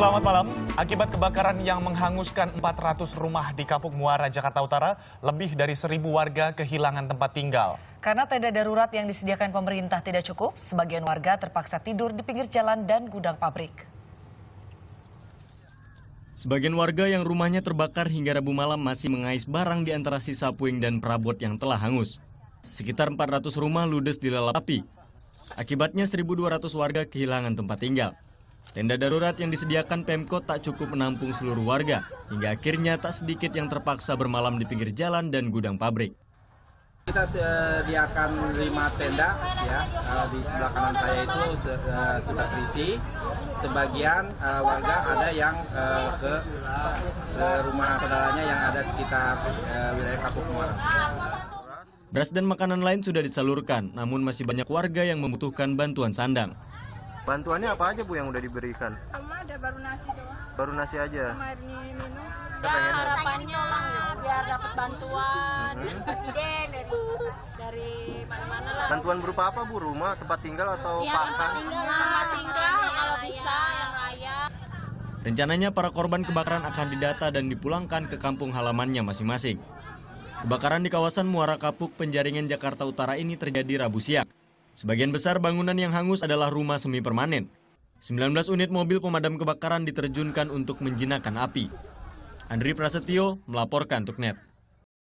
selamat malam. Akibat kebakaran yang menghanguskan 400 rumah di Kapuk Muara, Jakarta Utara, lebih dari 1.000 warga kehilangan tempat tinggal. Karena tenda darurat yang disediakan pemerintah tidak cukup, sebagian warga terpaksa tidur di pinggir jalan dan gudang pabrik. Sebagian warga yang rumahnya terbakar hingga Rabu malam masih mengais barang di antara sisa puing dan perabot yang telah hangus. Sekitar 400 rumah ludes dilalap api. Akibatnya 1.200 warga kehilangan tempat tinggal. Tenda darurat yang disediakan Pemkot tak cukup menampung seluruh warga, hingga akhirnya tak sedikit yang terpaksa bermalam di pinggir jalan dan gudang pabrik. Kita sediakan lima tenda, ya eh, di sebelah kanan saya itu eh, sudah terisi. Sebagian uh, warga ada yang uh, ke, ke rumah saudaranya yang ada sekitar uh, wilayah Kapuk Muara. Beras dan makanan lain sudah disalurkan, namun masih banyak warga yang membutuhkan bantuan sandang. Bantuannya apa aja Bu yang udah diberikan? Sama ada baru nasi doang. Baru nasi aja. Sama minum. Ya, nah, harapannya biar dapat bantuan hmm. dari dari dari mana-mana lah. Bantuan berupa apa Bu? Rumah, tempat tinggal atau ya, pakan? Tempat tinggal, tempat tinggal kalau bisa yang layak. Rencananya para korban kebakaran akan didata dan dipulangkan ke kampung halamannya masing-masing. Kebakaran di kawasan Muara Kapuk, Penjaringan, Jakarta Utara ini terjadi Rabu siang. Sebagian besar bangunan yang hangus adalah rumah semi permanen. 19 unit mobil pemadam kebakaran diterjunkan untuk menjinakkan api. Andri Prasetyo melaporkan untuk net.